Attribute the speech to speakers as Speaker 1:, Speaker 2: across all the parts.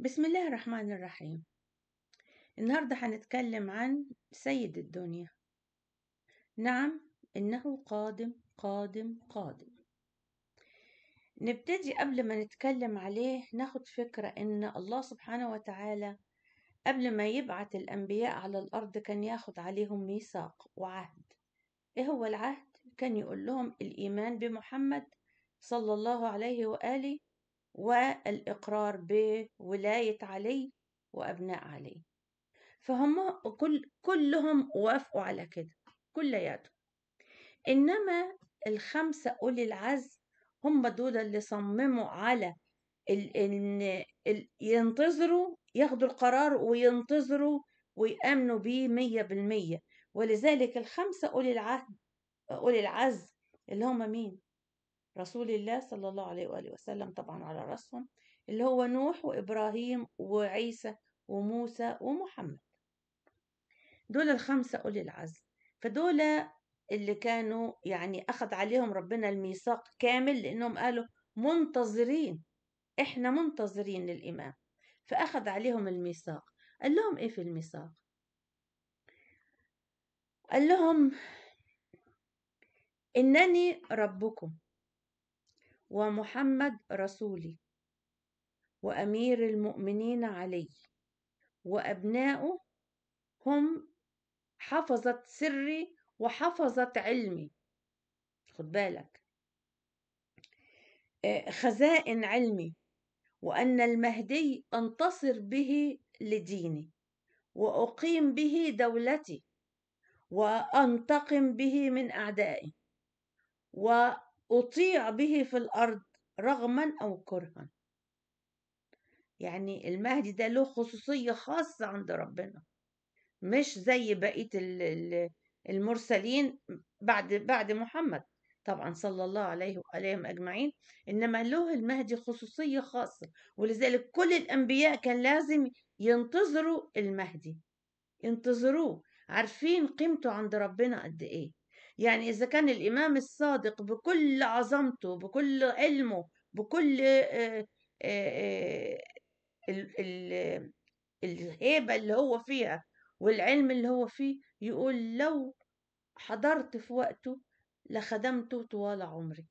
Speaker 1: بسم الله الرحمن الرحيم النهاردة هنتكلم عن سيد الدنيا نعم إنه قادم قادم قادم نبتدي قبل ما نتكلم عليه ناخد فكرة إن الله سبحانه وتعالى قبل ما يبعت الأنبياء على الأرض كان ياخد عليهم ميثاق وعهد إيه هو العهد؟ كان يقول لهم الإيمان بمحمد صلى الله عليه وآله والإقرار بولاية علي وأبناء علي فهم كل كلهم وافقوا على كده كلياتهم إنما الخمسة أولي العزم هم دول اللي صمموا على إن ينتظروا ياخدوا القرار وينتظروا ويأمنوا بيه مية بالمية ولذلك الخمسة أولي العهد أولي العزم اللي هم مين؟ رسول الله صلى الله عليه وآله وسلم طبعا على رأسهم اللي هو نوح وإبراهيم وعيسى وموسى ومحمد دول الخمسة أولي العزم فدول اللي كانوا يعني أخذ عليهم ربنا الميثاق كامل لأنهم قالوا منتظرين إحنا منتظرين للإمام فأخذ عليهم الميثاق قال لهم إيه في الميثاق قال لهم إنني ربكم ومحمد رسولي وأمير المؤمنين علي وابناؤه هم حفظت سري وحفظت علمي خد بالك آه، خزائن علمي وأن المهدي أنتصر به لديني وأقيم به دولتي وأنتقم به من أعدائي و أطيع به في الأرض رغما أو كرها يعني المهدي ده له خصوصية خاصة عند ربنا مش زي بقية المرسلين بعد بعد محمد طبعا صلى الله عليه وآلهم أجمعين إنما له المهدي خصوصية خاصة ولذلك كل الأنبياء كان لازم ينتظروا المهدي ينتظروه عارفين قيمته عند ربنا قد إيه يعني إذا كان الإمام الصادق بكل عظمته بكل علمه بكل آه، آه، آه، الهيبة اللي هو فيها والعلم اللي هو فيه يقول لو حضرت في وقته لخدمته طوال عمري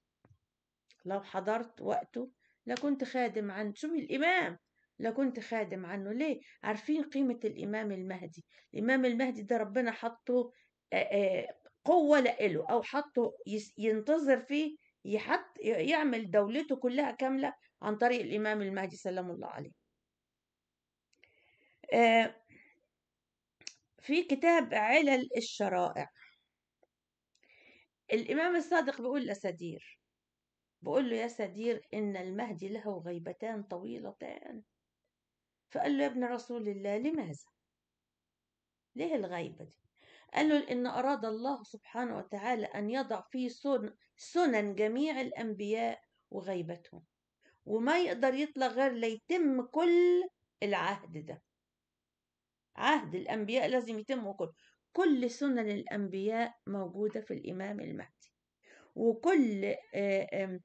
Speaker 1: لو حضرت وقته لكنت خادم عنه شو الإمام لكنت خادم عنه ليه عارفين قيمة الإمام المهدي الإمام المهدي ده ربنا حطه قوة لإله أو حطه ينتظر فيه يحط يعمل دولته كلها كاملة عن طريق الإمام المهدي سلام الله عليه آه، في كتاب علل الشرائع الإمام الصادق بيقول لسدير بيقول له يا سدير إن المهدي له غيبتان طويلتان فقال له يا ابن رسول الله لماذا ليه الغيبة دي قال له إن أراد الله سبحانه وتعالى أن يضع في سنن جميع الأنبياء وغيبتهم وما يقدر يطلع غير ليتم كل العهد ده عهد الأنبياء لازم يتم كل كل سنن الأنبياء موجودة في الإمام المهدي وكل آه،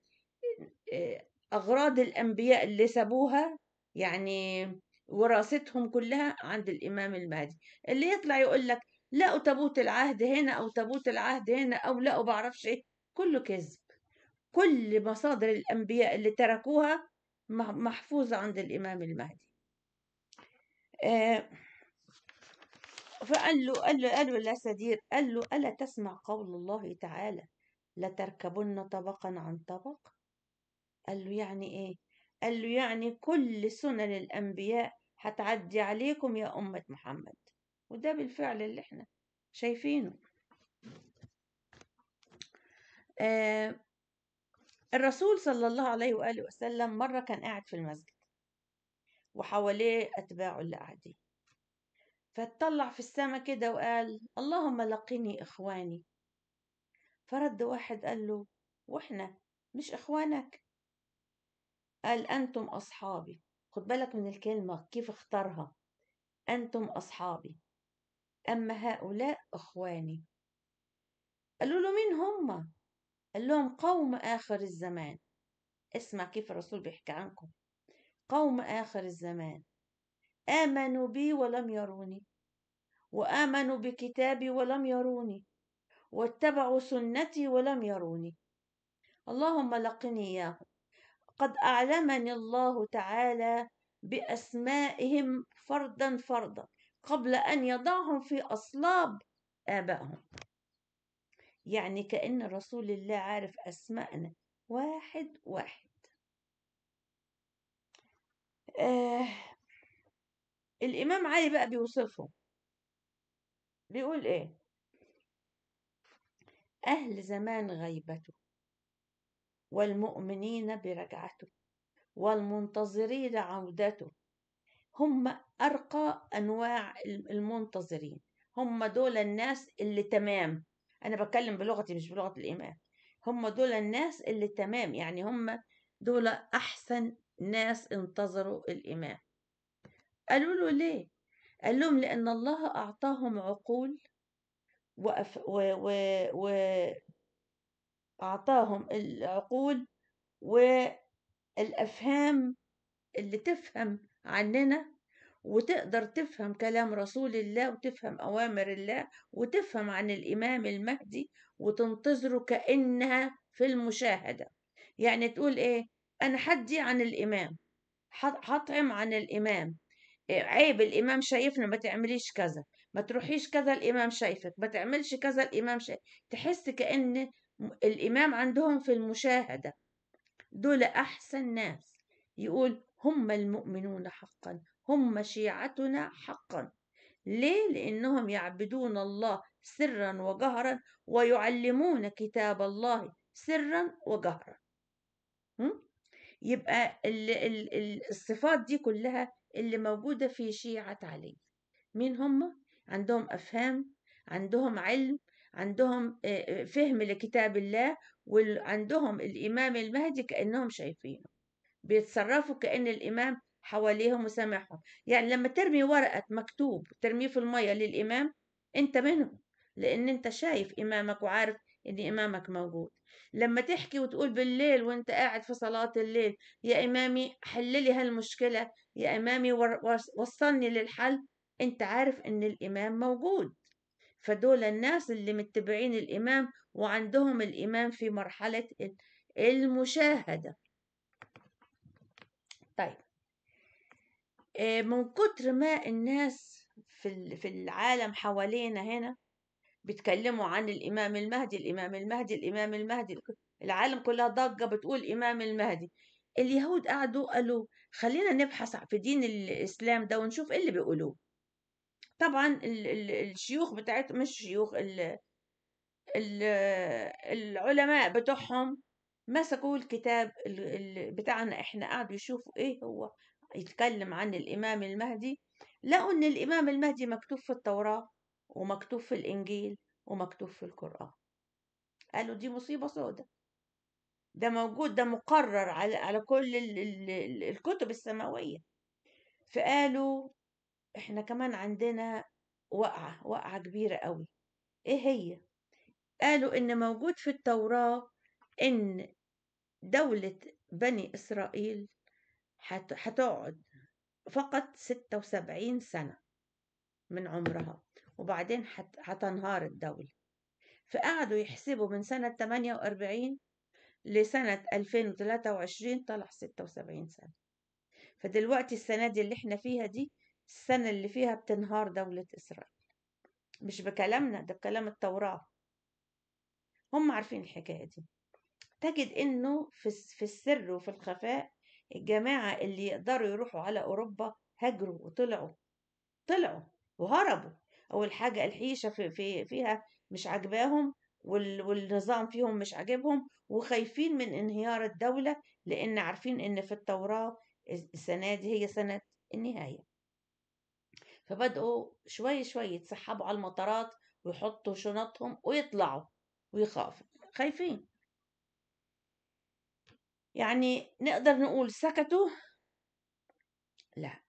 Speaker 1: آه، أغراض الأنبياء اللي سابوها يعني وراثتهم كلها عند الإمام المهدي اللي يطلع يقول لك لقوا تابوت العهد هنا أو تابوت العهد هنا أو لقوا بعرفش إيه كله كذب كل مصادر الأنبياء اللي تركوها محفوظة عند الإمام المهدي آه، فقال له قال له قال له لا سدير قال له ألا تسمع قول الله تعالى لتركبن طبقا عن طبق قال له يعني إيه قال له يعني كل سنن الأنبياء هتعدي عليكم يا أمة محمد وده بالفعل اللي احنا شايفينه آه الرسول صلى الله عليه وآله وسلم مرة كان قاعد في المسجد وحواليه أتباعه اللي قاعدين فاتطلع في السماء كده وقال اللهم لقني إخواني فرد واحد قال له وإحنا مش إخوانك قال أنتم أصحابي خد بالك من الكلمة كيف اختارها أنتم أصحابي أما هؤلاء إخواني قالوا له مين هم قال لهم قوم آخر الزمان اسمع كيف الرسول بيحكي عنكم قوم آخر الزمان آمنوا بي ولم يروني وآمنوا بكتابي ولم يروني واتبعوا سنتي ولم يروني اللهم لقني إياهم قد أعلمني الله تعالى بأسمائهم فردا فردا قبل أن يضعهم في أصلاب آبائهم يعني كأن رسول الله عارف أسماءنا واحد واحد آه الإمام علي بقى بيوصفهم بيقول إيه أهل زمان غيبته والمؤمنين برجعته والمنتظرين عودته هم أرقى أنواع المنتظرين هم دول الناس اللي تمام أنا بتكلم بلغتي مش بلغة الإيمان هم دول الناس اللي تمام يعني هم دول أحسن ناس انتظروا الإيمان قالوا له ليه قال لهم لأن الله أعطاهم عقول وأف... و... و... و... أعطاهم العقول والأفهام اللي تفهم عننا وتقدر تفهم كلام رسول الله وتفهم أوامر الله وتفهم عن الإمام المهدي وتنتظره كأنها في المشاهدة يعني تقول إيه أنا حدي عن الإمام حطعم عن الإمام عيب الإمام شايفنا ما تعمليش كذا ما تروحيش كذا الإمام شايفك ما تعملش كذا الإمام شايفك تحس كأن الإمام عندهم في المشاهدة دول أحسن ناس يقول هم المؤمنون حقا هم شيعتنا حقا ليه؟ لأنهم يعبدون الله سرا وجهرا ويعلمون كتاب الله سرا وجهرا يبقى الصفات دي كلها اللي موجودة في شيعة علي مين هم؟ عندهم أفهام عندهم علم عندهم آه، آه، فهم لكتاب الله وعندهم الإمام المهدي كأنهم شايفينه بيتصرفوا كأن الإمام حواليهم وسامعهم يعني لما ترمي ورقة مكتوب ترميه في المية للإمام أنت منهم لأن أنت شايف إمامك وعارف إن إمامك موجود لما تحكي وتقول بالليل وأنت قاعد في صلاة الليل يا إمامي حللي هالمشكلة يا إمامي وصلني للحل أنت عارف إن الإمام موجود فدول الناس اللي متبعين الإمام وعندهم الإمام في مرحلة المشاهدة آه، من كتر ما الناس في في العالم حوالينا هنا بيتكلموا عن الإمام المهدي الإمام المهدي الإمام المهدي العالم كلها ضجة بتقول إمام المهدي اليهود قعدوا قالوا خلينا نبحث في دين الإسلام ده ونشوف إيه اللي بيقولوه طبعا الشيوخ بتاعتهم مش شيوخ العلماء بتوعهم مسكوا الكتاب بتاعنا احنا قعدوا يشوفوا ايه هو يتكلم عن الإمام المهدي لقوا إن الإمام المهدي مكتوب في التوراة ومكتوب في الإنجيل ومكتوب في القرآن قالوا دي مصيبة سودة ده موجود ده مقرر على على كل الكتب السماوية فقالوا احنا كمان عندنا وقعة وقعة كبيرة قوي ايه هي قالوا ان موجود في التوراة ان دولة بني اسرائيل هتقعد فقط ستة وسبعين سنة من عمرها وبعدين هتنهار الدولة فقعدوا يحسبوا من سنة 48 لسنة 2023 طلع 76 سنة فدلوقتي السنة دي اللي احنا فيها دي السنة اللي فيها بتنهار دولة إسرائيل مش بكلامنا ده بكلام التوراة هم عارفين الحكاية دي تجد انه في السر وفي الخفاء الجماعة اللي يقدروا يروحوا على أوروبا هاجروا وطلعوا طلعوا وهربوا أول حاجة الحيشة في في فيها مش عاجباهم والنظام فيهم مش عاجبهم وخايفين من انهيار الدولة لأن عارفين إن في التوراة السنة دي هي سنة النهاية فبدأوا شوية شوية يتسحبوا على المطارات ويحطوا شنطهم ويطلعوا ويخافوا خايفين يعني نقدر نقول سكتوا لا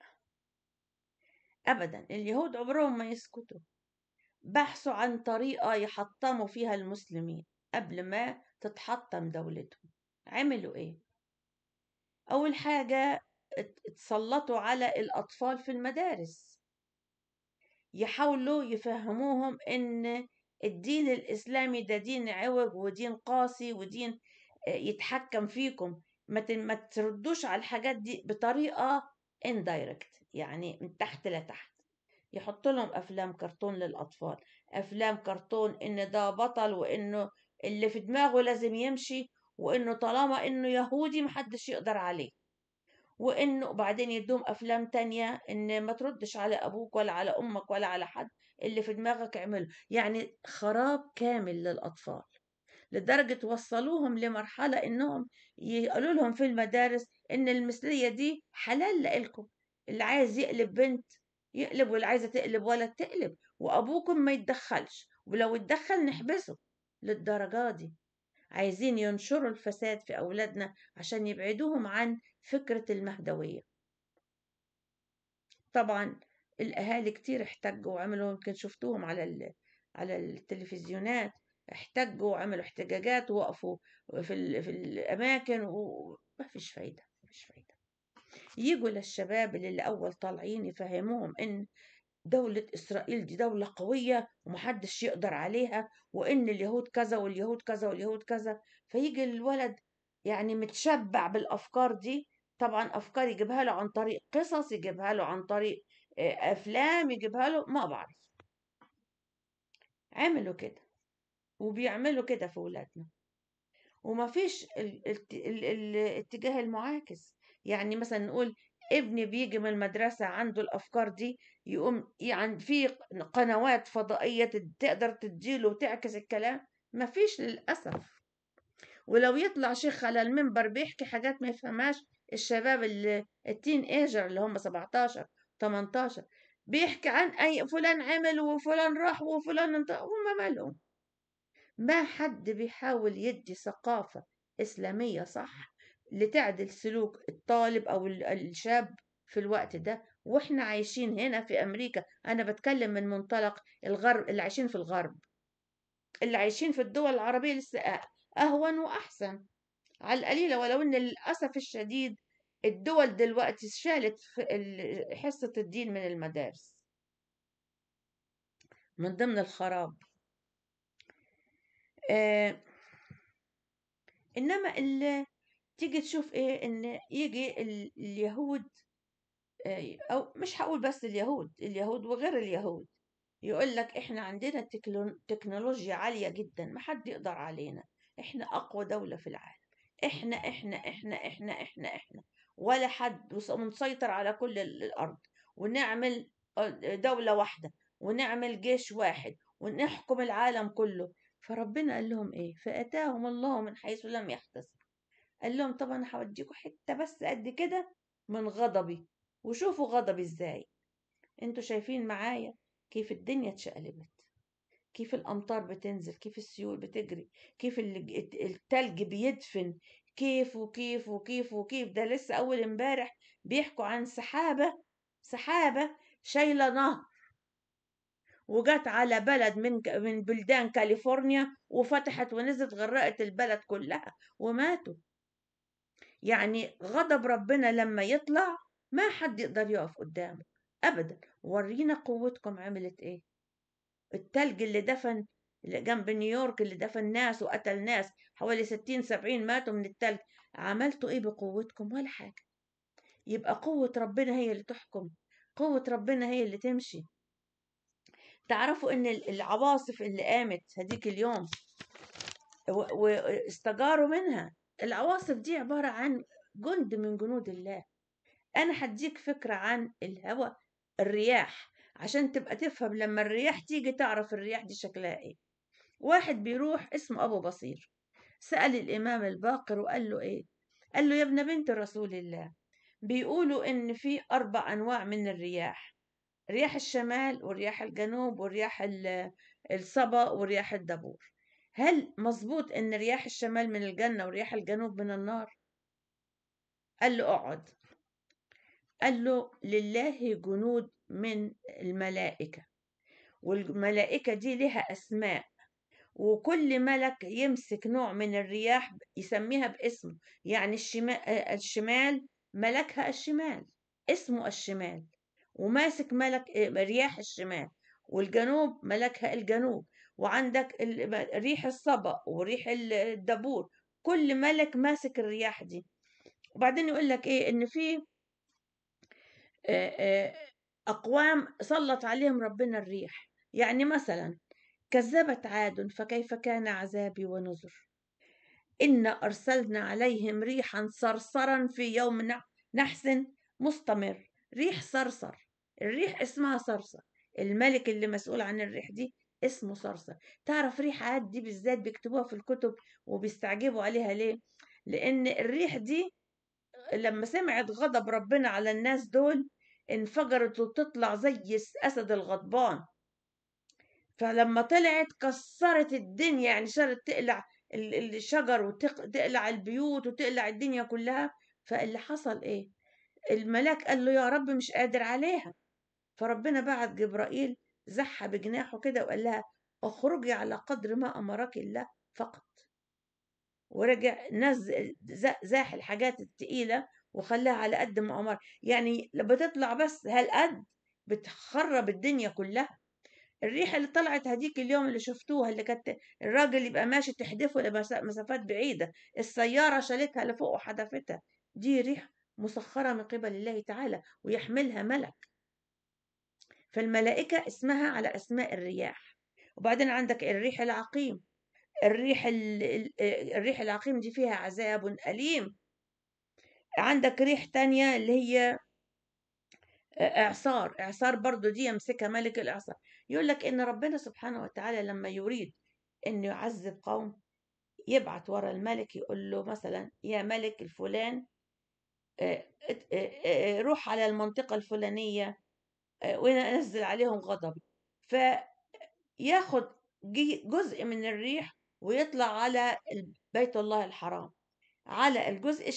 Speaker 1: أبدا اليهود عمرهم ما يسكتوا بحثوا عن طريقة يحطموا فيها المسلمين قبل ما تتحطم دولتهم عملوا إيه؟ أول حاجة اتسلطوا على الأطفال في المدارس يحاولوا يفهموهم إن الدين الإسلامي ده دين عوج ودين قاسي ودين يتحكم فيكم ما تردوش على الحاجات دي بطريقه indirect يعني من تحت لتحت يحط لهم افلام كرتون للاطفال افلام كرتون ان ده بطل وانه اللي في دماغه لازم يمشي وانه طالما انه يهودي محدش يقدر عليه وانه بعدين يدوم افلام تانية ان ما تردش على ابوك ولا على امك ولا على حد اللي في دماغك اعمله يعني خراب كامل للاطفال لدرجة وصلوهم لمرحلة إنهم يقولوا لهم في المدارس إن المثلية دي حلال لإلكم اللي عايز يقلب بنت يقلب واللي عايزة تقلب ولد تقلب وأبوكم ما يتدخلش ولو اتدخل نحبسه للدرجة دي عايزين ينشروا الفساد في أولادنا عشان يبعدوهم عن فكرة المهدوية طبعا الأهالي كتير احتجوا وعملوا يمكن شفتوهم على على التلفزيونات احتجوا وعملوا احتجاجات ووقفوا في, ال... في الأماكن وما فيش فايدة مفيش فايدة يجوا للشباب اللي الأول طالعين يفهموهم إن دولة إسرائيل دي دولة قوية ومحدش يقدر عليها وإن اليهود كذا واليهود كذا واليهود كذا فيجي الولد يعني متشبع بالأفكار دي طبعا أفكار يجيبها له عن طريق قصص يجيبها له عن طريق أفلام يجيبها له ما بعرف عملوا كده وبيعملوا كده في ولادنا وما فيش الاتجاه المعاكس يعني مثلا نقول ابني بيجي من المدرسة عنده الأفكار دي يقوم يعني في قنوات فضائية تقدر تديله وتعكس الكلام ما فيش للأسف ولو يطلع شيخ على المنبر بيحكي حاجات ما يفهمهاش الشباب التين ايجر اللي هم 17 18 بيحكي عن أي فلان عمل وفلان راح وفلان انت وما مالهم ما حد بيحاول يدي ثقافة إسلامية صح لتعدل سلوك الطالب أو الشاب في الوقت ده واحنا عايشين هنا في أمريكا أنا بتكلم من منطلق الغرب اللي عايشين في الغرب اللي عايشين في الدول العربية لسه أهون وأحسن على القليلة ولو إن للأسف الشديد الدول دلوقتي شالت حصة الدين من المدارس من ضمن الخراب آه، إنما اللي تيجي تشوف إيه إن يجي اليهود آه، أو مش هقول بس اليهود اليهود وغير اليهود يقول لك إحنا عندنا تكنولوجيا عالية جدا محد يقدر علينا إحنا أقوى دولة في العالم إحنا إحنا إحنا إحنا إحنا إحنا ولا حد ونسيطر على كل الأرض ونعمل آه، دولة واحدة ونعمل جيش واحد ونحكم العالم كله فربنا قال لهم ايه فاتاهم الله من حيث لم يحتسب قال لهم طبعا هوديكوا حته بس قد كده من غضبي وشوفوا غضبي ازاي انتوا شايفين معايا كيف الدنيا اتشقلبت كيف الامطار بتنزل كيف السيول بتجري كيف التلج بيدفن كيف وكيف وكيف وكيف ده لسه اول امبارح بيحكوا عن سحابه سحابه شايله نهر وجت على بلد من من بلدان كاليفورنيا وفتحت ونزلت غرقت البلد كلها وماتوا يعني غضب ربنا لما يطلع ما حد يقدر يقف قدامه ابدا ورينا قوتكم عملت ايه التلج اللي دفن اللي جنب نيويورك اللي دفن ناس وقتل ناس حوالي ستين سبعين ماتوا من التلج عملتوا ايه بقوتكم ولا حاجة يبقى قوة ربنا هي اللي تحكم قوة ربنا هي اللي تمشي تعرفوا ان العواصف اللي قامت هديك اليوم واستجاروا منها العواصف دي عبارة عن جند من جنود الله انا هديك فكرة عن الهواء الرياح عشان تبقى تفهم لما الرياح تيجي تعرف الرياح دي شكلها ايه واحد بيروح اسمه ابو بصير سأل الامام الباقر وقال له ايه قال له يا ابن بنت رسول الله بيقولوا ان في اربع انواع من الرياح رياح الشمال ورياح الجنوب ورياح الصبا ورياح الدبور هل مظبوط ان رياح الشمال من الجنة ورياح الجنوب من النار قال له اقعد قال له لله جنود من الملائكة والملائكة دي لها أسماء وكل ملك يمسك نوع من الرياح يسميها باسمه يعني الشمال, الشمال ملكها الشمال اسمه الشمال وماسك ملك آه، رياح الشمال والجنوب ملكها الجنوب وعندك ريح الصبا وريح الدبور كل ملك ماسك الرياح دي وبعدين يقول لك ايه ان في آه، آه، اقوام سلط عليهم ربنا الريح يعني مثلا كذبت عاد فكيف كان عذابي ونذر إنا أرسلنا عليهم ريحا صرصرا في يوم نحس مستمر ريح صرصر الريح اسمها صرصة الملك اللي مسؤول عن الريح دي اسمه صرصة تعرف ريح عاد دي بالذات بيكتبوها في الكتب وبيستعجبوا عليها ليه لأن الريح دي لما سمعت غضب ربنا على الناس دول انفجرت وتطلع زي أسد الغضبان فلما طلعت كسرت الدنيا يعني صارت تقلع الشجر وتقلع البيوت وتقلع الدنيا كلها فاللي حصل ايه الملاك قال له يا رب مش قادر عليها فربنا بعت جبرائيل زحى بجناحه كده وقال لها اخرجي على قدر ما أمرك الله فقط ورجع نزل زاح الحاجات التقيلة وخلاها على قد ما أمر يعني لما تطلع بس هالقد بتخرب الدنيا كلها الريحة اللي طلعت هديك اليوم اللي شفتوها اللي كانت الراجل يبقى ماشي تحدفه لمسافات بعيدة السيارة شالتها لفوق وحدفتها دي ريح مسخرة من قبل الله تعالى ويحملها ملك فالملائكة اسمها على أسماء الرياح وبعدين عندك الريح العقيم الريح الريح العقيم دي فيها عذاب أليم عندك ريح تانية اللي هي إعصار إعصار برضو دي يمسكها ملك الإعصار يقول لك إن ربنا سبحانه وتعالى لما يريد إنه يعذب قوم يبعت ورا الملك يقول له مثلا يا ملك الفلان روح على المنطقة الفلانية وينزل عليهم غضب فياخد جزء من الريح ويطلع على بيت الله الحرام على الجزء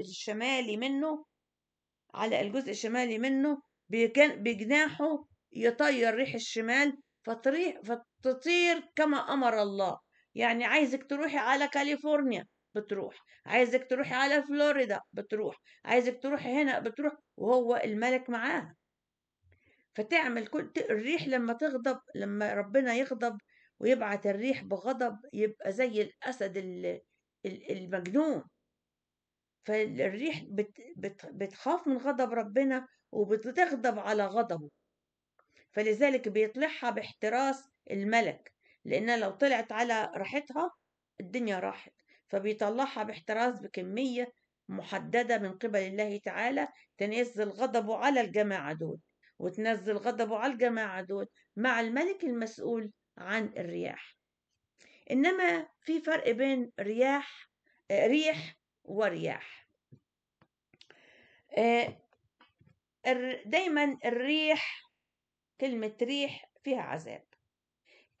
Speaker 1: الشمالي منه على الجزء الشمالي منه بجناحه يطير ريح الشمال فتريح فتطير كما أمر الله يعني عايزك تروحي على كاليفورنيا بتروح عايزك تروحي على فلوريدا بتروح عايزك تروحي هنا بتروح وهو الملك معاها فتعمل كل الريح إمم. لما تغضب لما ربنا يغضب ويبعت الريح بغضب يبقى زي الأسد المجنون فالريح بتخاف من غضب ربنا وبتغضب على غضبه فلذلك بيطلعها باحتراس الملك لأنها لو طلعت على راحتها الدنيا راحت فبيطلعها باحتراس بكمية محددة من قبل الله تعالى تنزل غضبه على الجماعة دول وتنزل غضبه على الجماعة دول مع الملك المسؤول عن الرياح إنما في فرق بين رياح ريح ورياح آه، دايما الريح كلمة ريح فيها عذاب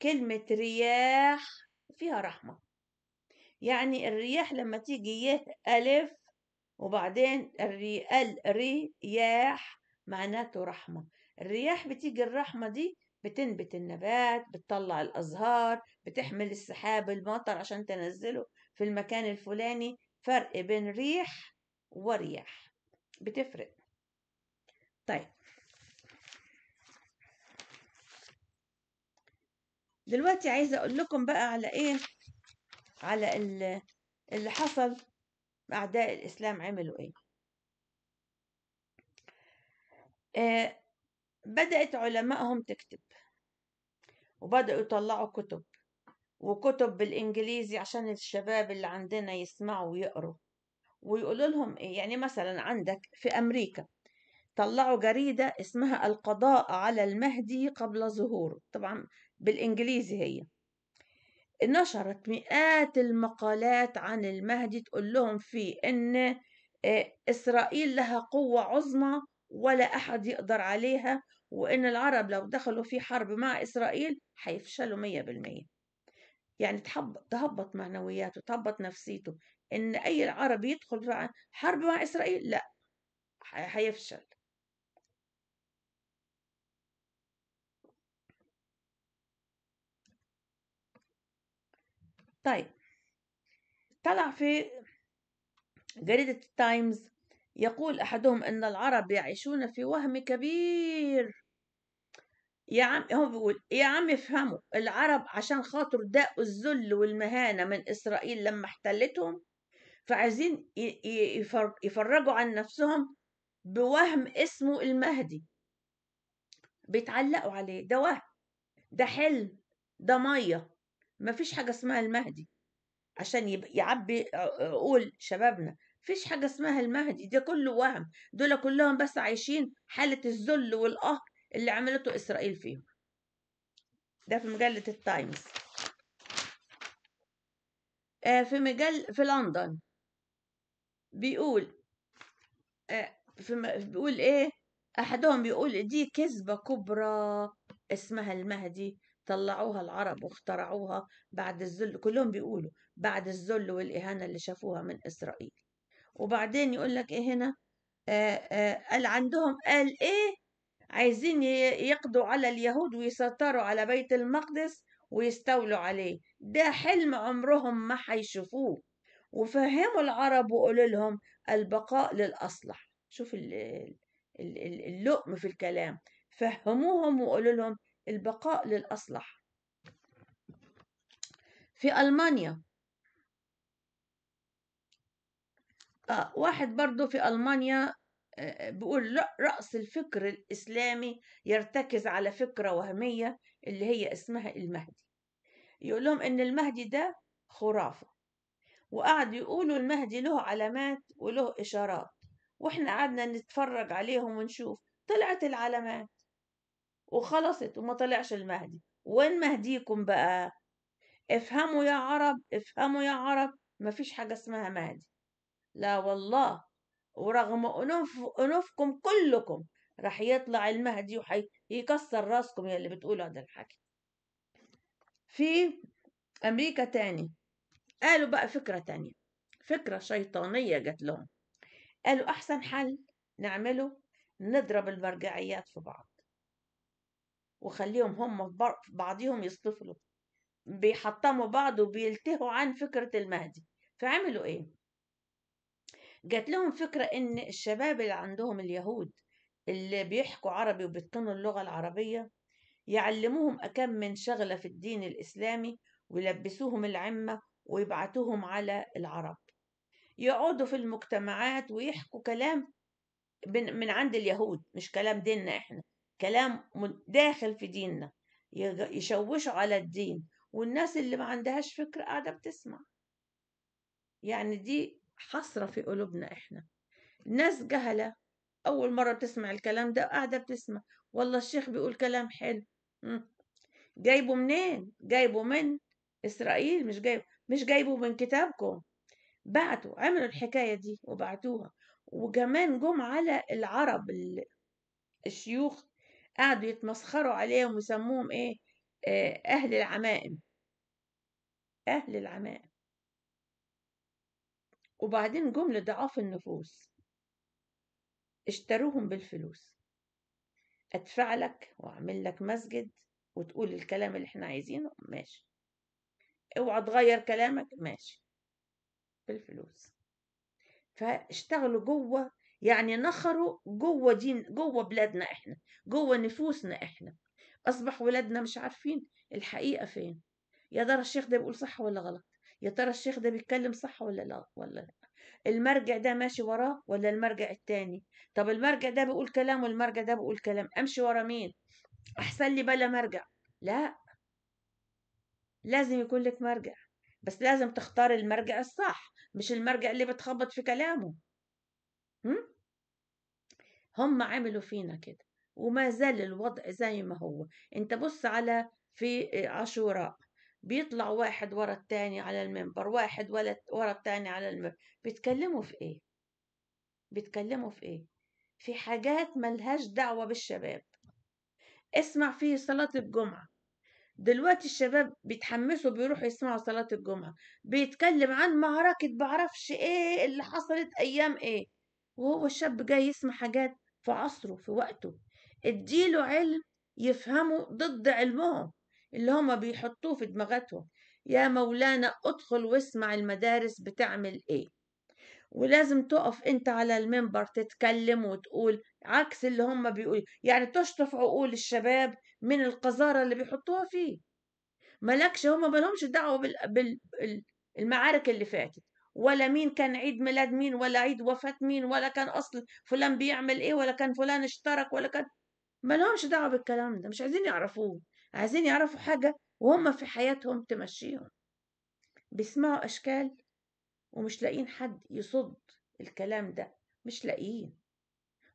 Speaker 1: كلمة رياح فيها رحمة يعني الرياح لما تيجي يه ألف وبعدين الرياح معناته رحمة الرياح بتيجي الرحمة دي بتنبت النبات بتطلع الأزهار بتحمل السحاب المطر عشان تنزله في المكان الفلاني فرق بين ريح ورياح بتفرق طيب دلوقتي عايزة أقول لكم بقى على إيه على اللي حصل أعداء الإسلام عملوا إيه آه، بدأت علمائهم تكتب وبدأوا يطلعوا كتب وكتب بالإنجليزي عشان الشباب اللي عندنا يسمعوا ويقروا ويقولوا لهم إيه يعني مثلا عندك في أمريكا طلعوا جريدة اسمها القضاء على المهدي قبل ظهوره طبعا بالإنجليزي هي نشرت مئات المقالات عن المهدي تقول لهم فيه إن آه، إسرائيل لها قوة عظمى ولا أحد يقدر عليها وإن العرب لو دخلوا في حرب مع إسرائيل حيفشلوا مية بالمية يعني تهبط معنوياته تهبط نفسيته إن أي العرب يدخل في حرب مع إسرائيل لا حيفشل طيب طلع في جريدة التايمز يقول أحدهم أن العرب يعيشون في وهم كبير يا عم هو بيقول إيه يا عم افهموا العرب عشان خاطر داقوا الذل والمهانة من إسرائيل لما احتلتهم فعايزين يفرجوا عن نفسهم بوهم اسمه المهدي بيتعلقوا عليه ده وهم ده حلم ده مية مفيش حاجة اسمها المهدي عشان يعبي عقول شبابنا فيش حاجة اسمها المهدي ده كله وهم دول كلهم بس عايشين حالة الذل والقهر اللي عملته إسرائيل فيهم ده في مجلة التايمز آه في مجل في لندن بيقول آه في م... بيقول ايه احدهم بيقول دي كذبة كبرى اسمها المهدي طلعوها العرب واخترعوها بعد الذل كلهم بيقولوا بعد الذل والإهانة اللي شافوها من إسرائيل وبعدين يقول لك ايه هنا قال عندهم قال ايه عايزين يقضوا على اليهود ويسيطروا على بيت المقدس ويستولوا عليه ده حلم عمرهم ما هيشوفوه وفهموا العرب وقولوا لهم البقاء للأصلح شوف اللؤم في الكلام فهموهم وقولوا لهم البقاء للأصلح في ألمانيا آه واحد برضو في ألمانيا آه، بيقول لا رأس الفكر الإسلامي يرتكز على فكرة وهمية اللي هي اسمها المهدي يقول لهم إن المهدي ده خرافة وقعد يقولوا المهدي له علامات وله إشارات وإحنا قعدنا نتفرج عليهم ونشوف طلعت العلامات وخلصت وما طلعش المهدي وين مهديكم بقى افهموا يا عرب افهموا يا عرب مفيش حاجة اسمها مهدي لا والله ورغم أنوف أنوفكم كلكم راح يطلع المهدي ويكسر راسكم يا اللي بتقولوا هذا الحكي في أمريكا تاني قالوا بقى فكرة تانية فكرة شيطانية جات لهم قالوا أحسن حل نعمله نضرب المرجعيات في بعض وخليهم هم في بعضهم يصطفلوا بيحطموا بعض وبيلتهوا عن فكرة المهدي فعملوا إيه؟ جات لهم فكرة إن الشباب اللي عندهم اليهود اللي بيحكوا عربي وبيتقنوا اللغة العربية يعلموهم أكم من شغلة في الدين الإسلامي ويلبسوهم العمة ويبعتوهم على العرب يقعدوا في المجتمعات ويحكوا كلام من عند اليهود مش كلام ديننا احنا كلام داخل في ديننا يشوشوا على الدين والناس اللي ما عندهاش فكرة قاعدة بتسمع يعني دي حصرة في قلوبنا إحنا ناس جهلة أول مرة بتسمع الكلام ده قاعدة بتسمع والله الشيخ بيقول كلام حلو جايبه منين؟ جايبه من إسرائيل مش جايبه مش جايبه من كتابكم بعتوا عملوا الحكاية دي وبعتوها وكمان جم على العرب الشيوخ قعدوا يتمسخروا عليهم ويسموهم ايه آه، أهل العمائم أهل العمائم وبعدين جم لضعاف النفوس اشتروهم بالفلوس ادفع لك واعمل لك مسجد وتقول الكلام اللي احنا عايزينه ماشي اوعى تغير كلامك ماشي بالفلوس فاشتغلوا جوه يعني نخروا جوه دين جوه بلادنا احنا جوه نفوسنا احنا اصبح ولادنا مش عارفين الحقيقه فين يا ترى الشيخ ده بيقول صح ولا غلط يا ترى الشيخ ده بيتكلم صح ولا لا ولا لا المرجع ده ماشي وراه ولا المرجع التاني طب المرجع ده بيقول كلام والمرجع ده بيقول كلام امشي ورا مين احسن لي بلا مرجع لا لازم يكون لك مرجع بس لازم تختار المرجع الصح مش المرجع اللي بتخبط في كلامه هم, هم عملوا فينا كده وما زال الوضع زي ما هو انت بص على في عاشوراء بيطلع واحد ورا التاني على المنبر واحد ورا التاني على المنبر بيتكلموا في ايه بيتكلموا في ايه في حاجات ملهاش دعوة بالشباب اسمع فيه صلاة الجمعة دلوقتي الشباب بيتحمسوا بيروحوا يسمعوا صلاة الجمعة بيتكلم عن معركة بعرفش ايه اللي حصلت ايام ايه وهو الشاب جاي يسمع حاجات في عصره في وقته اديله علم يفهمه ضد علمهم اللي هما بيحطوه في دماغاتهم يا مولانا ادخل واسمع المدارس بتعمل ايه ولازم تقف انت على المنبر تتكلم وتقول عكس اللي هم بيقول يعني تشطف عقول الشباب من القذارة اللي بيحطوها فيه ملكش هم ملهمش دعوة بالمعارك اللي فاتت ولا مين كان عيد ميلاد مين ولا عيد وفاة مين ولا كان أصل فلان بيعمل إيه ولا كان فلان اشترك ولا كان ملهمش دعوة بالكلام ده مش عايزين يعرفوه عايزين يعرفوا حاجة وهم في حياتهم تمشيهم بيسمعوا أشكال ومش لاقيين حد يصد الكلام ده مش لاقيين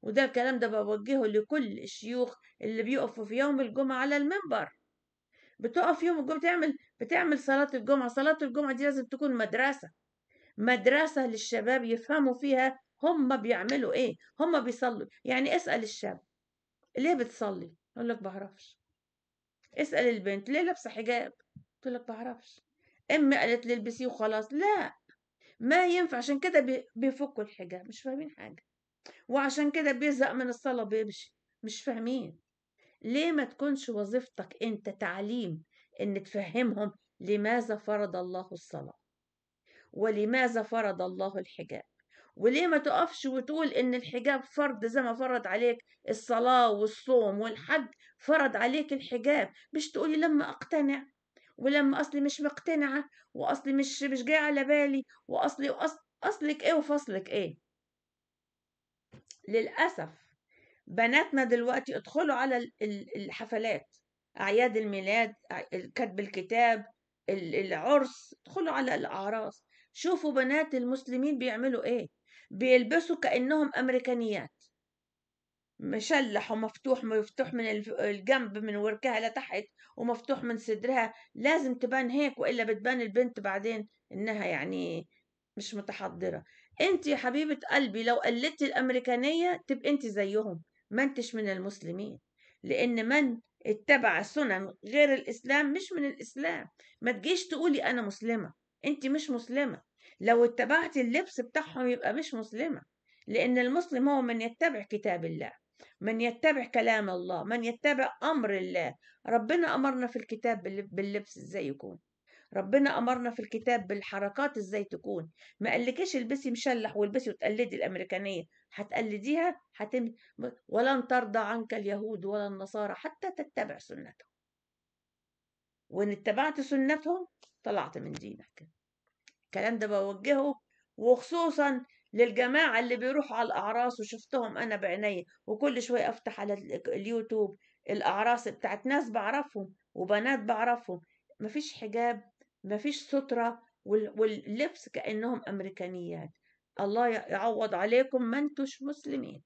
Speaker 1: وده الكلام ده بوجهه لكل الشيوخ اللي بيقفوا في يوم الجمعة على المنبر بتقف يوم الجمعة بتعمل بتعمل صلاة الجمعة صلاة الجمعة دي لازم تكون مدرسة مدرسة للشباب يفهموا فيها هم بيعملوا ايه هم بيصلوا يعني اسأل الشاب ليه بتصلي يقول لك بعرفش اسأل البنت ليه لابسة حجاب قلت لك بعرفش امي قالت لي البسيه وخلاص لا ما ينفع عشان كده بيفكوا الحجاب مش فاهمين حاجة وعشان كده بيزهق من الصلاة بيمشي مش فاهمين ليه ما تكونش وظيفتك انت تعليم ان تفهمهم لماذا فرض الله الصلاة ولماذا فرض الله الحجاب وليه ما تقفش وتقول ان الحجاب فرض زي ما فرض عليك الصلاة والصوم والحج فرض عليك الحجاب مش تقولي لما اقتنع ولما اصلي مش مقتنعة واصلي مش مش جاي على بالي واصلي اصلك ايه وفصلك ايه للأسف بناتنا دلوقتي ادخلوا على الحفلات أعياد الميلاد كتب الكتاب العرس ادخلوا على الأعراس شوفوا بنات المسلمين بيعملوا ايه بيلبسوا كأنهم أمريكانيات مشلح ومفتوح مفتوح من الجنب من وركها لتحت ومفتوح من صدرها لازم تبان هيك والا بتبان البنت بعدين انها يعني مش متحضره انت يا حبيبه قلبي لو قلدتي الامريكانيه تبقى انت زيهم ما انتش من المسلمين لان من اتبع سنن غير الاسلام مش من الاسلام ما تجيش تقولي انا مسلمه انت مش مسلمه لو اتبعت اللبس بتاعهم يبقى مش مسلمة لأن المسلم هو من يتبع كتاب الله من يتبع كلام الله من يتبع أمر الله ربنا أمرنا في الكتاب باللبس إزاي يكون ربنا أمرنا في الكتاب بالحركات إزاي تكون ما قالكيش البسي مشلح والبسي وتقلدي الأمريكانية هتقلديها هتم ولن ترضى عنك اليهود ولا النصارى حتى تتبع سنتهم وإن اتبعت سنتهم طلعت من دينك الكلام ده بوجهه وخصوصا للجماعة اللي بيروحوا على الأعراس وشفتهم أنا بعيني وكل شوية أفتح على اليوتيوب الأعراس بتاعت ناس بعرفهم وبنات بعرفهم مفيش حجاب مفيش سترة واللبس كأنهم أمريكانيات الله يعوض عليكم ما انتوش مسلمين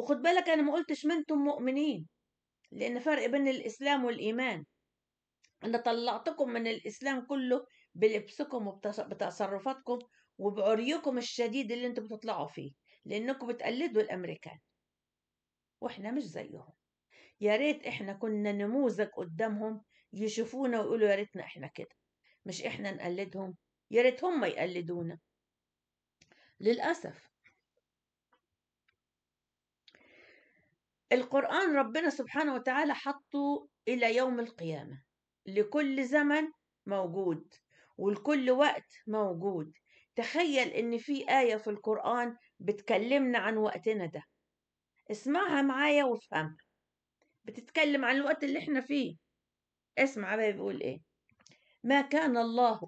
Speaker 1: وخد بالك انا ما قلتش منتم مؤمنين لان فرق بين الاسلام والايمان انا طلعتكم من الاسلام كله بلبسكم وبتصرفاتكم وبعريكم الشديد اللي انتم بتطلعوا فيه لانكم بتقلدوا الامريكان واحنا مش زيهم يا ريت احنا كنا نموذج قدامهم يشوفونا ويقولوا يا ريتنا احنا كده مش احنا نقلدهم يا ريت هم يقلدونا للاسف القرآن ربنا سبحانه وتعالى حطه إلى يوم القيامة لكل زمن موجود ولكل وقت موجود تخيل إن في آية في القرآن بتكلمنا عن وقتنا ده اسمعها معايا وافهمها بتتكلم عن الوقت اللي احنا فيه اسمع بقى بيقول ايه ما كان الله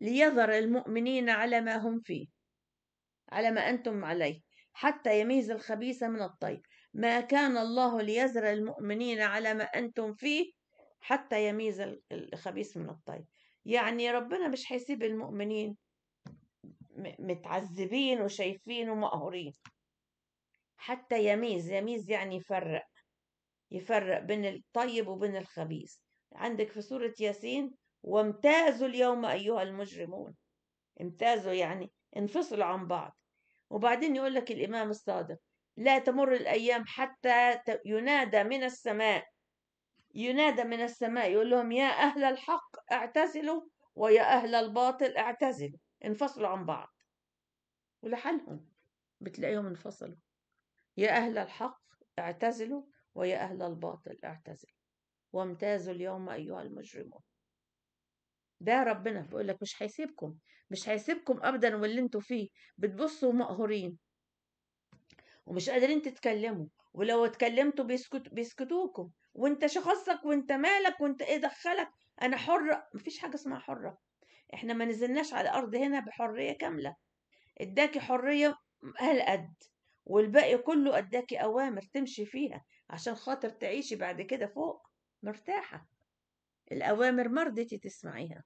Speaker 1: ليذر المؤمنين على ما هم فيه على ما أنتم عليه حتى يميز الخبيث من الطيب ما كان الله ليذر المؤمنين على ما أنتم فيه حتى يميز الخبيث من الطيب يعني ربنا مش هيسيب المؤمنين متعذبين وشايفين ومقهورين حتى يميز يميز يعني يفرق يفرق بين الطيب وبين الخبيث عندك في سورة ياسين وامتازوا اليوم أيها المجرمون امتازوا يعني انفصلوا عن بعض وبعدين يقول لك الإمام الصادق لا تمر الأيام حتى ينادى من السماء ينادى من السماء يقول لهم يا أهل الحق اعتزلوا ويا أهل الباطل اعتزلوا انفصلوا عن بعض ولحالهم بتلاقيهم انفصلوا يا أهل الحق اعتزلوا ويا أهل الباطل اعتزلوا وامتازوا اليوم أيها المجرمون ده ربنا بيقول لك مش هيسيبكم مش هيسيبكم ابدا واللي انتوا فيه بتبصوا مقهورين ومش قادرين تتكلموا ولو اتكلمتوا بيسكت بيسكتوكم وانت شخصك وانت مالك وانت ايه دخلك انا حره مفيش حاجه اسمها حره احنا ما نزلناش على الارض هنا بحريه كامله اداكي حريه هالقد والباقي كله اداكي اوامر تمشي فيها عشان خاطر تعيشي بعد كده فوق مرتاحه الاوامر مرضتي تسمعيها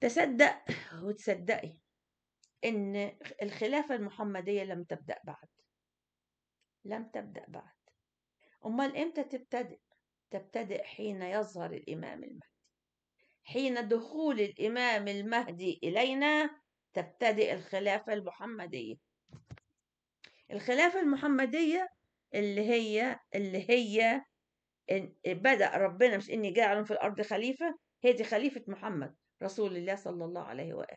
Speaker 1: تصدق وتصدقي ان الخلافه المحمديه لم تبدا بعد لم تبدا بعد امال امتى تبتدئ تبتدئ حين يظهر الامام المهدي حين دخول الامام المهدي الينا تبتدئ الخلافه المحمديه الخلافه المحمديه اللي هي اللي هي بدأ ربنا مش إني جاعل في الأرض خليفة هي دي خليفة محمد رسول الله صلى الله عليه وآله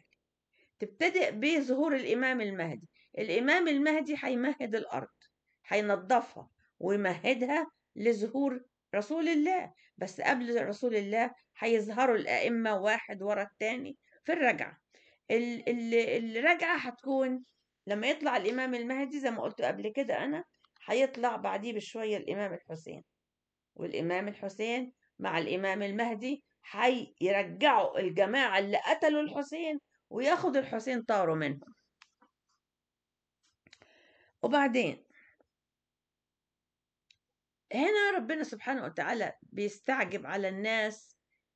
Speaker 1: تبتدئ بظهور الإمام المهدي الإمام المهدي هيمهد الأرض هينظفها ويمهدها لظهور رسول الله بس قبل رسول الله هيظهروا الأئمة واحد ورا الثاني في الرجعة الرجعة هتكون لما يطلع الإمام المهدي زي ما قلت قبل كده أنا هيطلع بعديه بشوية الإمام الحسين والإمام الحسين مع الإمام المهدي هيرجعوا الجماعة اللي قتلوا الحسين وياخد الحسين طاره منه وبعدين هنا ربنا سبحانه وتعالى بيستعجب على الناس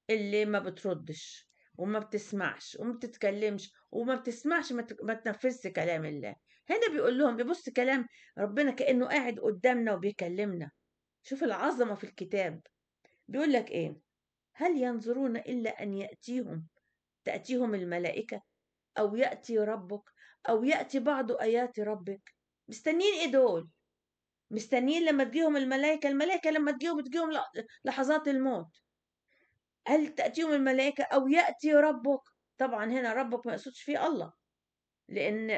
Speaker 1: اللي ما بتردش وما بتسمعش وما بتتكلمش وما بتسمعش ما تنفذش كلام الله هنا بيقول لهم بيبص كلام ربنا كأنه قاعد قدامنا وبيكلمنا شوف العظمة في الكتاب بيقول لك ايه هل ينظرون إلا أن يأتيهم تأتيهم الملائكة أو يأتي ربك أو يأتي بعض آيات ربك مستنيين إيه دول؟ مستنيين لما تجيهم الملائكة الملائكة لما تجيهم تجيهم لحظات الموت هل تأتيهم الملائكة أو يأتي ربك طبعا هنا ربك ما يقصدش فيه الله لأن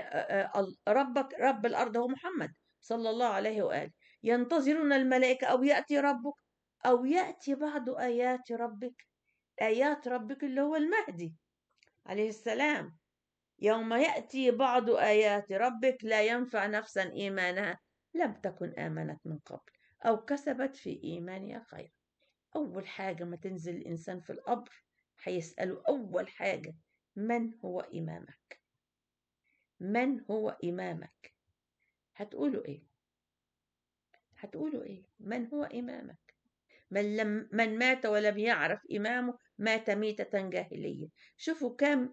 Speaker 1: ربك رب الأرض هو محمد صلى الله عليه وآله ينتظرون الملائكة أو يأتي ربك أو يأتي بعض آيات ربك آيات ربك اللي هو المهدي عليه السلام يوم يأتي بعض آيات ربك لا ينفع نفسا إيمانها لم تكن آمنت من قبل أو كسبت في إيمانها خيرا أول حاجة ما تنزل الإنسان في القبر هيسأله أول حاجة من هو إمامك من هو إمامك هتقولوا إيه هتقولوا إيه من هو إمامك من, لم من مات ولم يعرف إمامه مات ميتة جاهلية شوفوا كم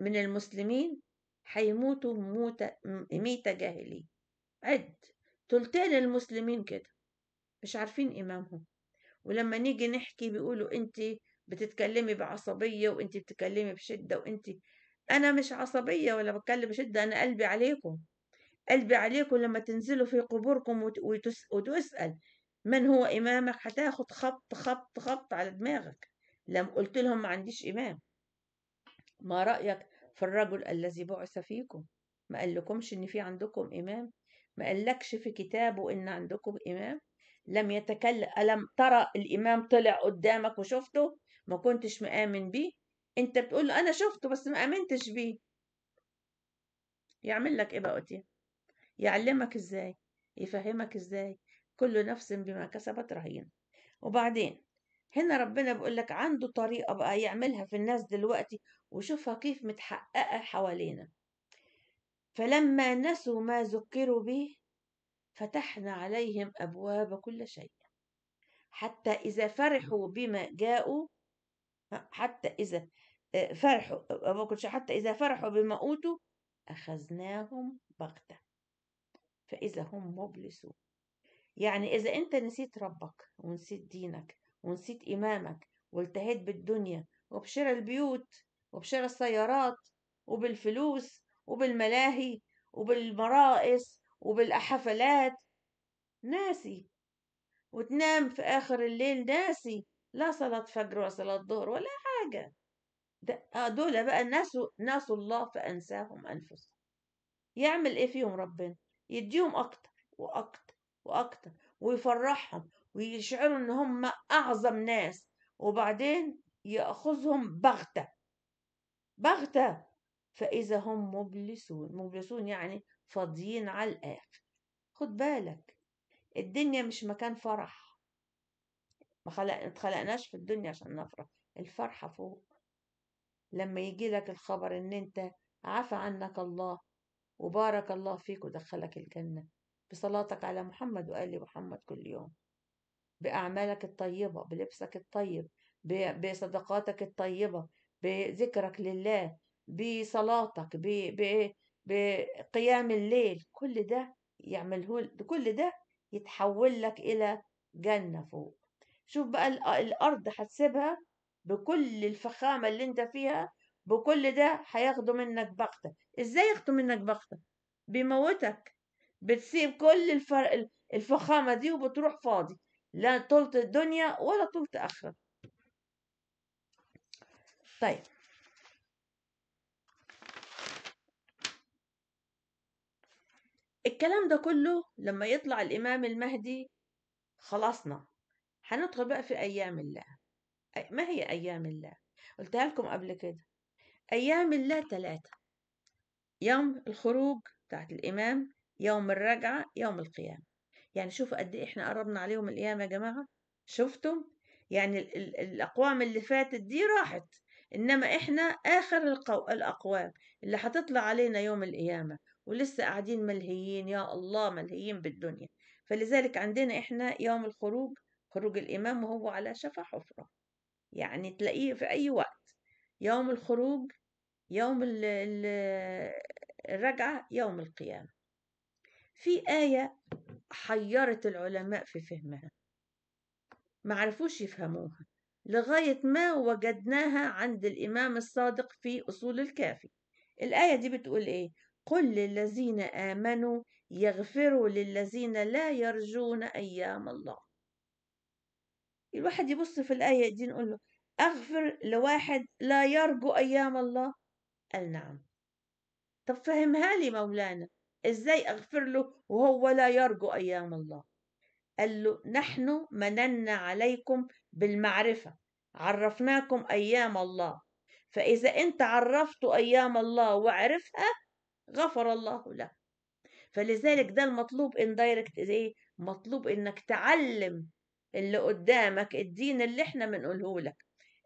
Speaker 1: من المسلمين حيموتوا موتة ميتة جاهلية عد تلتين المسلمين كده مش عارفين إمامهم ولما نيجي نحكي بيقولوا أنت بتتكلمي بعصبية وأنت بتتكلمي بشدة وأنت أنا مش عصبية ولا بتكلم بشدة أنا قلبي عليكم قلبي عليكم لما تنزلوا في قبوركم وتسأل من هو إمامك هتاخد خط خط خط على دماغك لم قلت لهم ما عنديش إمام ما رأيك في الرجل الذي بعث فيكم ما قال لكمش إن في عندكم إمام ما قالكش في كتابه إن عندكم إمام لم يتكلم ألم ترى الإمام طلع قدامك وشفته ما كنتش مآمن بيه أنت بتقول له أنا شفته بس ما آمنتش بيه يعمل لك إيه بقى يعلمك إزاي يفهمك إزاي كل نفس بما كسبت رهينة وبعدين هنا ربنا بيقول لك عنده طريقة بقى يعملها في الناس دلوقتي وشوفها كيف متحققة حوالينا فلما نسوا ما ذكروا به فتحنا عليهم أبواب كل شيء حتى إذا فرحوا بما جاءوا حتى إذا آه، فرحوا حتى إذا فرحوا بما أوتوا أخذناهم بغتة فإذا هم مبلسون يعني إذا أنت نسيت ربك ونسيت دينك ونسيت إمامك والتهيت بالدنيا وبشرى البيوت وبشرى السيارات وبالفلوس وبالملاهي وبالمرائس وبالحفلات ناسي وتنام في آخر الليل ناسي لا صلاة فجر ولا صلاة ظهر ولا حاجة ده آه، دول بقى ناسوا ناسوا الله فأنساهم أنفسهم يعمل إيه فيهم ربنا يديهم أكتر وأكتر وأكتر ويفرحهم ويشعروا ان هم اعظم ناس وبعدين يأخذهم بغتة بغتة فإذا هم مبلسون مبلسون يعني فاضيين على الآخر خد بالك الدنيا مش مكان فرح ما اتخلقناش في الدنيا عشان نفرح الفرحة فوق لما يجي لك الخبر ان انت عفى عنك الله وبارك الله فيك ودخلك الجنة بصلاتك على محمد وآل محمد كل يوم بأعمالك الطيبة بلبسك الطيب بصدقاتك الطيبة بذكرك لله بصلاتك بقيام الليل كل ده يعمله كل ده يتحول لك إلى جنة فوق شوف بقى الأرض هتسيبها بكل الفخامة اللي انت فيها بكل ده هياخدوا منك بغتة ازاي ياخدوا منك بغتة بيموتك بتسيب كل الفر... الفخامة دي وبتروح فاضي لا طولت الدنيا ولا طولت آخرة طيب الكلام ده كله لما يطلع الإمام المهدي خلصنا هندخل بقى في أيام الله ما هي أيام الله قلتها لكم قبل كده أيام الله ثلاثة يوم الخروج بتاعت الإمام يوم الرجعة يوم القيامة يعني شوفوا قد ايه احنا قربنا عليهم الايام يا جماعه شفتم يعني ال ال الاقوام اللي فاتت دي راحت انما احنا اخر القو... الاقوام اللي هتطلع علينا يوم القيامه ولسه قاعدين ملهيين يا الله ملهيين بالدنيا فلذلك عندنا احنا يوم الخروج خروج الامام وهو على شفا حفره يعني تلاقيه في اي وقت يوم الخروج يوم الرجعه يوم القيامه في آية حيرت العلماء في فهمها معرفوش يفهموها لغاية ما وجدناها عند الإمام الصادق في أصول الكافي الآية دي بتقول إيه قل للذين آمنوا يغفروا للذين لا يرجون أيام الله الواحد يبص في الآية دي نقول له أغفر لواحد لا يرجو أيام الله قال نعم طب فهمها لي مولانا ازاي اغفر له وهو لا يرجو ايام الله قال له نحن مننا عليكم بالمعرفة عرفناكم ايام الله فاذا انت عرفت ايام الله وعرفها غفر الله له فلذلك ده المطلوب ان دايركت ايه مطلوب انك تعلم اللي قدامك الدين اللي احنا بنقوله لك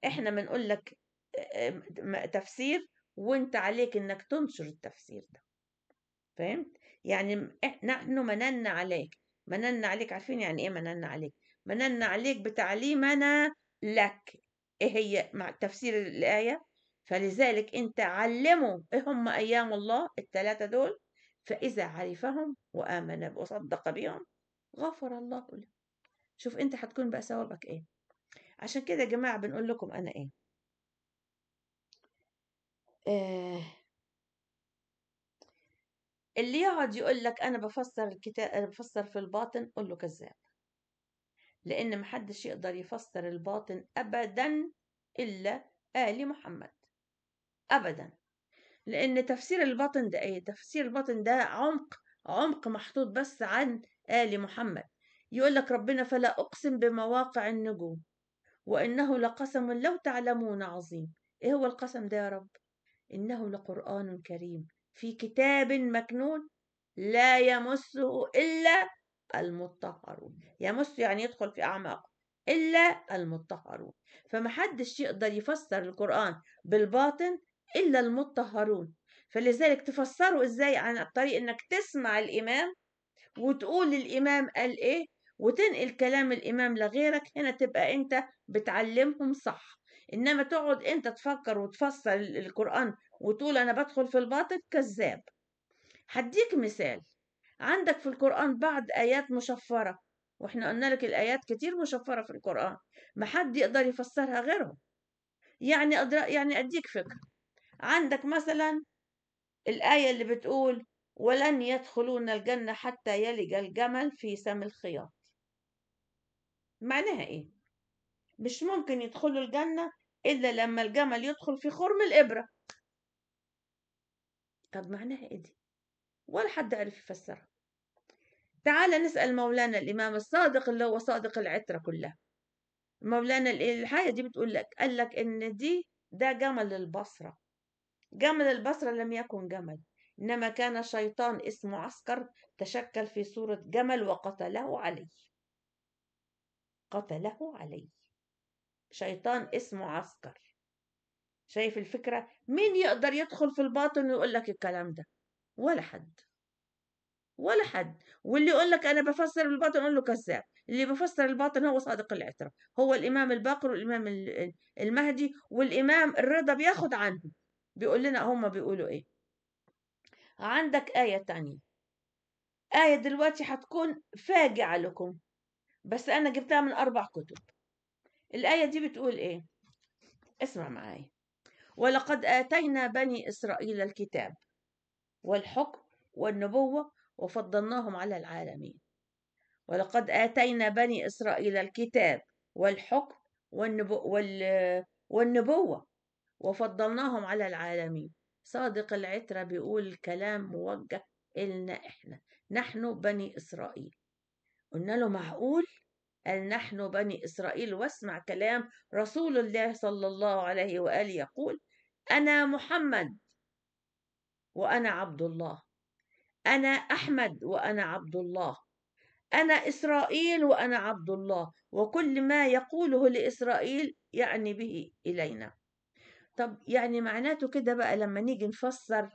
Speaker 1: احنا بنقول لك آه، آه، تفسير وانت عليك انك تنشر التفسير ده فهمت؟ يعني نحن مننا عليك مننا عليك عارفين يعني ايه مننا عليك مننا عليك بتعليمنا لك ايه هي مع تفسير الآية فلذلك انت علمه ايه هم ايام الله الثلاثة دول فإذا عرفهم وآمن وصدق بهم غفر الله له شوف انت هتكون بقى ثوابك ايه عشان كده يا جماعة بنقول لكم انا ايه إيه اللي يقعد يقول لك انا بفسر الكتاب بفسر في الباطن قول له كذاب لان محدش يقدر يفسر الباطن ابدا الا ال محمد ابدا لان تفسير الباطن ده ايه تفسير الباطن ده عمق عمق محطوط بس عن ال محمد يقول لك ربنا فلا اقسم بمواقع النجوم وانه لقسم لو تعلمون عظيم ايه هو القسم ده يا رب انه لقران كريم في كتاب مكنون لا يمسه إلا المطهرون يمس يعني يدخل في أعماقه إلا المطهرون فمحدش يقدر يفسر القرآن بالباطن إلا المطهرون فلذلك تفسره إزاي عن طريق إنك تسمع الإمام وتقول الإمام قال إيه وتنقل كلام الإمام لغيرك هنا تبقى أنت بتعلمهم صح إنما تقعد أنت تفكر وتفسر القرآن وتقول أنا بدخل في الباطل كذاب هديك مثال عندك في القرآن بعض آيات مشفرة وإحنا قلنا لك الآيات كتير مشفرة في القرآن ما حد يقدر يفسرها غيرهم يعني أدر... يعني أديك فكرة عندك مثلا الآية اللي بتقول ولن يدخلون الجنة حتى يلج الجمل في سم الخياط معناها إيه؟ مش ممكن يدخلوا الجنة إلا لما الجمل يدخل في خرم الإبرة طب معناها إيه دي ولا حد عرف يفسرها تعال نسأل مولانا الإمام الصادق اللي هو صادق العترة كلها مولانا الحاية دي بتقول لك قال لك إن دي ده جمل البصرة جمل البصرة لم يكن جمل إنما كان شيطان اسمه عسكر تشكل في صورة جمل وقتله عليه قتله عليه شيطان اسمه عسكر شايف الفكرة مين يقدر يدخل في الباطن ويقول لك الكلام ده ولا حد ولا حد واللي يقول لك انا بفسر الباطن اقول له كذاب اللي بفسر الباطن هو صادق الاعتراف هو الامام الباقر والامام المهدي والامام الرضا بياخد عنه بيقول لنا هم بيقولوا ايه عندك آية تانية آية دلوقتي هتكون فاجعة لكم بس أنا جبتها من أربع كتب الآية دي بتقول إيه اسمع معايا ولقد آتينا بني إسرائيل الكتاب والحكم والنبوة وفضلناهم على العالمين ولقد آتينا بني إسرائيل الكتاب والحكم والنبوة وفضلناهم على العالمين صادق العترة بيقول كلام موجه إلنا إحنا نحن بني إسرائيل قلنا له معقول قال نحن بني إسرائيل واسمع كلام رسول الله صلى الله عليه وآله يقول أنا محمد وأنا عبد الله أنا أحمد وأنا عبد الله أنا إسرائيل وأنا عبد الله وكل ما يقوله لإسرائيل يعني به إلينا طب يعني معناته كده بقى لما نيجي نفسر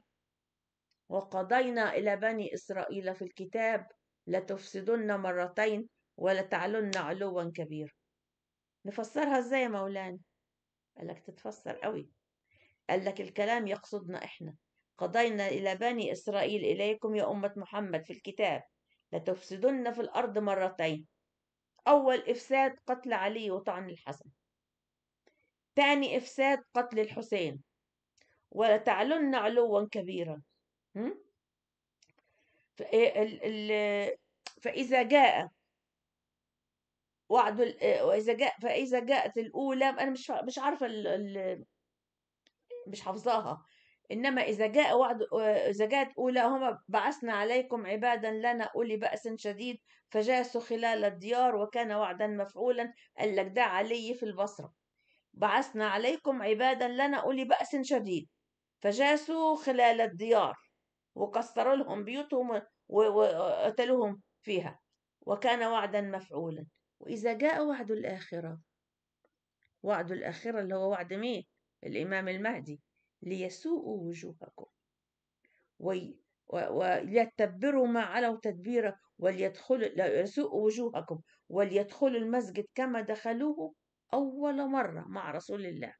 Speaker 1: وقضينا إلى بني إسرائيل في الكتاب لتفسدن مرتين ولتعلن علوا كبيرا نفسرها ازاي يا مولانا قالك تتفسر قوي قال لك الكلام يقصدنا إحنا قضينا إلى بني إسرائيل إليكم يا أمة محمد في الكتاب لتفسدن في الأرض مرتين أول إفساد قتل علي وطعن الحسن تاني إفساد قتل الحسين ولتعلن علوا كبيرا إيه، فإذا جاء وعد إيه، وإذا جاء فإذا جاءت الأولى أنا مش مش عارفة مش حافظاها انما اذا جاء وعد آه، اذا جاءت اولى هما بعثنا عليكم عبادا لنا اولي باس شديد فجاسوا خلال الديار وكان وعدا مفعولا قال لك ده علي في البصره بعثنا عليكم عبادا لنا اولي باس شديد فجاسوا خلال الديار وكسروا لهم بيوتهم وقتلوهم فيها وكان وعدا مفعولا واذا جاء وعد الاخره وعد الاخره اللي هو وعد مين الإمام المهدي ليسوءوا وجوهكم وليتبروا ما علوا تدبيرا وليدخلوا ليسوءوا وجوهكم وليدخلوا المسجد كما دخلوه أول مرة مع رسول الله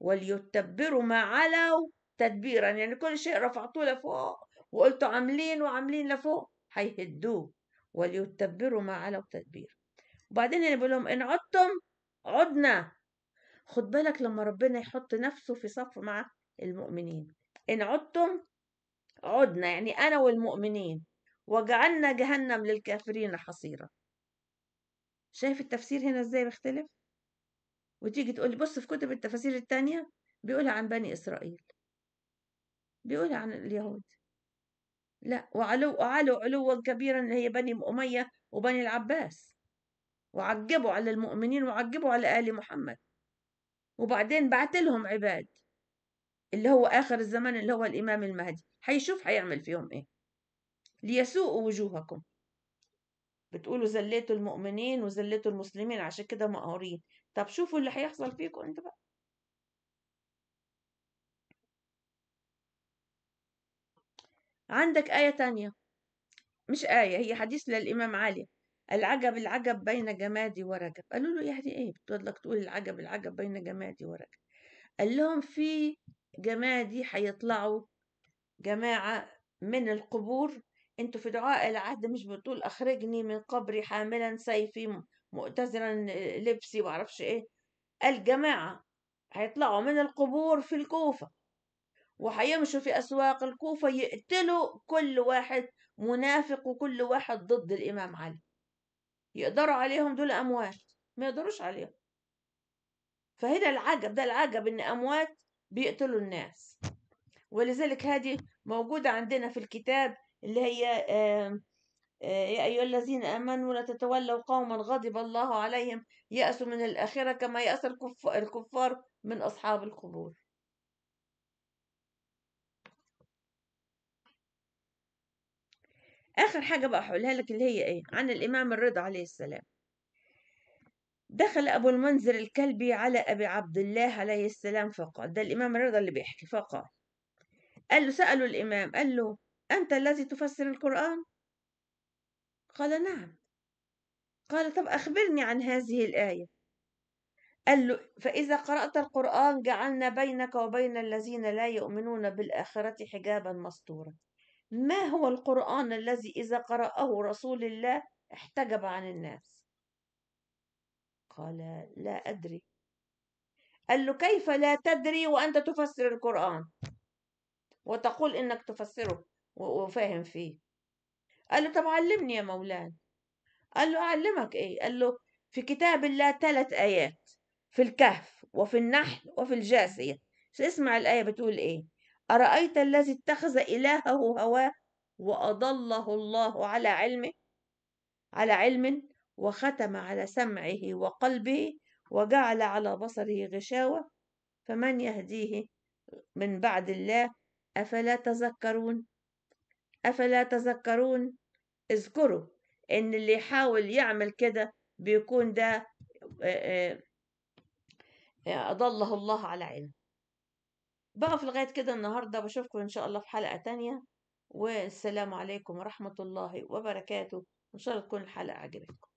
Speaker 1: وليتبروا ما علوا تدبيرا يعني كل شيء رفعتوه لفوق وقلتوا عاملين وعاملين لفوق هيهدوه وليتبروا ما علوا تدبيرا وبعدين يعني بقول لهم إن عدتم عدنا خد بالك لما ربنا يحط نفسه في صف مع المؤمنين إن عدتم عدنا يعني أنا والمؤمنين وجعلنا جهنم للكافرين حصيرا شايف التفسير هنا ازاي بيختلف وتيجي تقول لي بص في كتب التفاسير التانية بيقولها عن بني إسرائيل بيقولها عن اليهود لا وعلو وعلو علوا كبيرا اللي هي بني أمية وبني العباس وعجبوا على المؤمنين وعجبوا على آل محمد وبعدين بعت لهم عباد اللي هو آخر الزمن اللي هو الإمام المهدي حيشوف حيعمل فيهم إيه ليسوءوا وجوهكم بتقولوا زليتوا المؤمنين وزليتوا المسلمين عشان كده مقهورين طب شوفوا اللي هيحصل فيكم انت بقى عندك آية تانية مش آية هي حديث للإمام علي العجب العجب بين جمادي ورجب قالوا له يعني ايه بتضلك تقول العجب العجب بين جمادي ورجب قال لهم في جمادي هيطلعوا جماعة من القبور انتوا في دعاء العهد مش بتقول اخرجني من قبري حاملا سيفي مؤتزرا لبسي معرفش ايه الجماعة هيطلعوا من القبور في الكوفة وهيمشوا في أسواق الكوفة يقتلوا كل واحد منافق وكل واحد ضد الإمام علي يقدروا عليهم دول اموات ما يقدروش عليهم فهنا العجب ده العجب ان اموات بيقتلوا الناس ولذلك هذه موجودة عندنا في الكتاب اللي هي آه، يا أيها الذين آمنوا لا تتولوا قوما غضب الله عليهم يأسوا من الآخرة كما يأس الكفار من أصحاب القبور آخر حاجة بقى هقولها لك اللي هي إيه عن الإمام الرضا عليه السلام دخل أبو المنذر الكلبي على أبي عبد الله عليه السلام فقال ده الإمام الرضا اللي بيحكي فقال قال له سالوا الإمام قال له أنت الذي تفسر القرآن قال نعم قال طب أخبرني عن هذه الآية قال له فإذا قرأت القرآن جعلنا بينك وبين الذين لا يؤمنون بالآخرة حجابا مستورا ما هو القرآن الذي إذا قرأه رسول الله احتجب عن الناس قال لا أدري قال له كيف لا تدري وأنت تفسر القرآن وتقول إنك تفسره وفاهم فيه قال له طب علمني يا مولاي قال له أعلمك إيه قال له في كتاب الله ثلاث آيات في الكهف وفي النحل وفي الجاسية اسمع الآية بتقول إيه أرأيت الذي اتخذ إلهه هواه وأضله الله على علمه على علم وختم على سمعه وقلبه وجعل على بصره غشاوة فمن يهديه من بعد الله أفلا تذكرون أفلا تذكرون اذكروا إن اللي يحاول يعمل كده بيكون ده أضله الله على علم بقف لغاية كده النهاردة بشوفكم إن شاء الله في حلقة تانية والسلام عليكم ورحمة الله وبركاته إن شاء الله تكون الحلقة عجبتكم